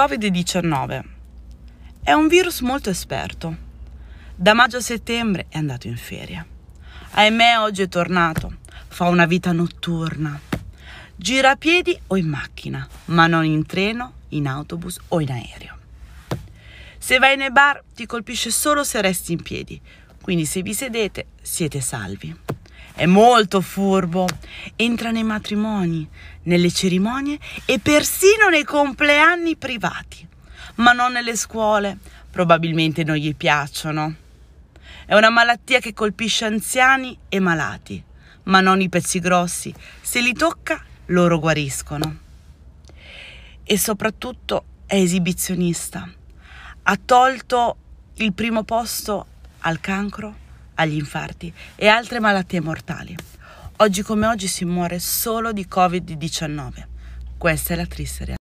Covid-19. È un virus molto esperto. Da maggio a settembre è andato in ferie. Ahimè, oggi è tornato. Fa una vita notturna. Gira a piedi o in macchina, ma non in treno, in autobus o in aereo. Se vai nei bar ti colpisce solo se resti in piedi, quindi se vi sedete siete salvi. È molto furbo. Entra nei matrimoni, nelle cerimonie e persino nei compleanni privati. Ma non nelle scuole. Probabilmente non gli piacciono. È una malattia che colpisce anziani e malati, ma non i pezzi grossi. Se li tocca, loro guariscono. E soprattutto è esibizionista. Ha tolto il primo posto al cancro agli infarti e altre malattie mortali. Oggi come oggi si muore solo di Covid-19. Questa è la triste realtà.